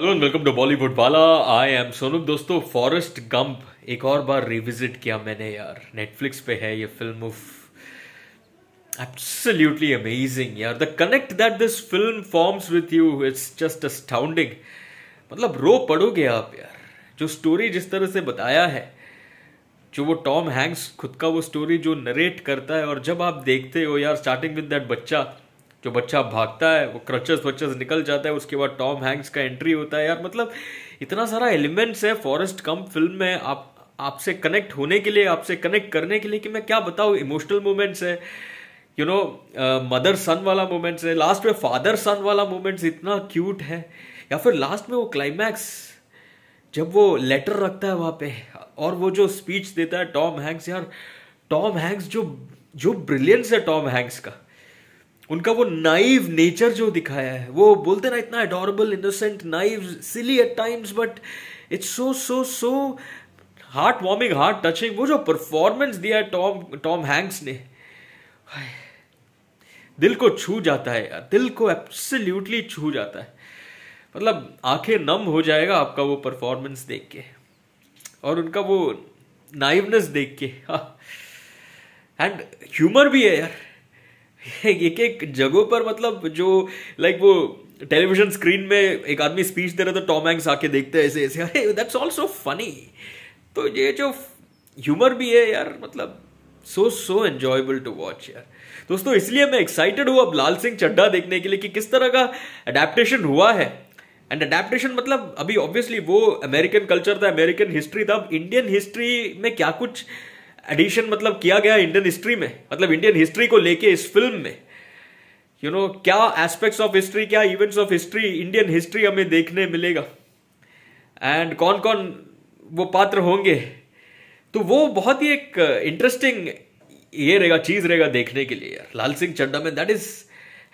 Hello welcome to Bollywood वाला I am Sonu दोस्तों Forrest Gump एक और बार रिविजिट किया मैंने यार नेटफ्लिक्स पे है ये फिल्म ऑफ एब्सोल्यूटली अमेजिंग यार the connect that this film forms with you it's just astounding मतलब रो पड़ोगे आप यार जो स्टोरी जिस तरह से बताया है जो वो टॉम हैंक्स खुद का वो स्टोरी जो नरेट करता है और जब आप देखते हो यार स्टार्टिंग विद दैट बच्चा जो बच्चा भागता है वो क्रचेस वचेस निकल जाता है उसके बाद टॉम हैंक्स का एंट्री होता है यार मतलब इतना सारा एलिमेंट्स है फॉरेस्ट कम फिल्म में आप आपसे कनेक्ट होने के लिए आपसे कनेक्ट करने के लिए कि मैं क्या बताऊँ इमोशनल मोमेंट्स है यू नो मदर सन वाला मोमेंट्स है लास्ट में फादर सन वाला मोमेंट्स इतना क्यूट है या फिर लास्ट में वो क्लाइमैक्स जब वो लेटर रखता है वहाँ पे और वो जो स्पीच देता है टॉम हैंक्स यार टॉम हैंक्स जो जो ब्रिलियंस है टॉम हैंक्स का उनका वो नाइव नेचर जो दिखाया है वो बोलते ना इतना adorable innocent naive silly at times but it's so so so heart warming heart touching वो जो परफॉर्मेंस दिया है टॉम टॉम हैंक्स ने दिल को छू जाता है यार दिल को एब्सोल्युटली छू जाता है मतलब आंखें नम हो जाएगा आपका वो परफॉर्मेंस देख के और उनका वो नाइवनेस देख के एंड हाँ। ह्यूमर भी है यार एक एक जगहों पर मतलब जो लाइक वो टेलीविजन स्क्रीन में एक आदमी स्पीच दे रहा था टॉम हैंक्स आके देखते हैं ऐसे ऐसे अरे दैट्स ऑल्सो फनी तो ये जो ह्यूमर भी है यार मतलब so so enjoyable to watch यार दोस्तों इसलिए मैं एक्साइटेड हूँ अब लाल सिंह चड्ढा देखने के लिए कि किस तरह का अडेप्टन हुआ है एंड अडेप्टन मतलब अभी ऑब्वियसली वो अमेरिकन कल्चर था अमेरिकन हिस्ट्री था अब इंडियन हिस्ट्री में क्या कुछ एडिशन मतलब किया गया इंडियन हिस्ट्री में मतलब इंडियन हिस्ट्री को लेके इस फिल्म में यू you नो know, क्या एस्पेक्ट्स ऑफ हिस्ट्री क्या events of history Indian history हमें देखने मिलेगा एंड कौन कौन वो पात्र होंगे तो वो बहुत ही एक इंटरेस्टिंग uh, ये रहेगा चीज रहेगा देखने के लिए लाल सिंह चड्डा में that is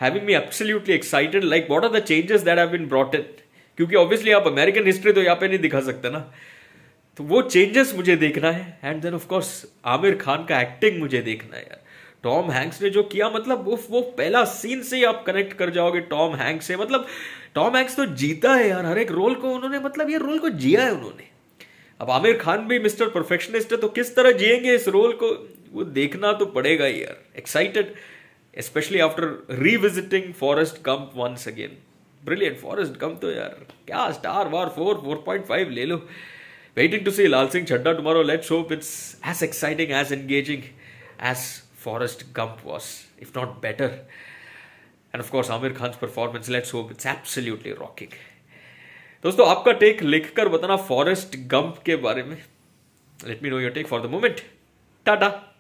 having me absolutely excited like what are the changes that have been brought in क्योंकि ऑब्वियसली आप अमेरिकन हिस्ट्री तो यहाँ पे नहीं दिखा सकते ना तो वो चेंजेस मुझे देखना है and then of course Aamir Khan का एक्टिंग मुझे देखना है यार टॉम हैंक्स ने जो किया मतलब वो वो पहला सीन से ही आप कनेक्ट कर जाओगे टॉम हैंक्स से मतलब टॉम हैंक्स तो जीता है यार हर एक रोल को उन्होंने मतलब ये रोल को जिया है उन्होंने अब आमिर खान भी मिस्टर परफेक्शनिस्ट है तो किस तरह जिएंगे इस रोल को वो देखना तो पड़ेगा ही यार excited specially after revisiting Forrest Gump once again brilliant Forrest Gump तो यार क्या star war four four point five ले लो Waiting to see Lal Singh Chadda tomorrow. Let's hope it's as exciting, as engaging as Forrest Gump was, if not better. And of course, Amir Khan's performance, let's hope it's absolutely rocking. दोस्तों आपका take लिखकर बताना Forrest Gump के बारे में let me know your take for the moment Tata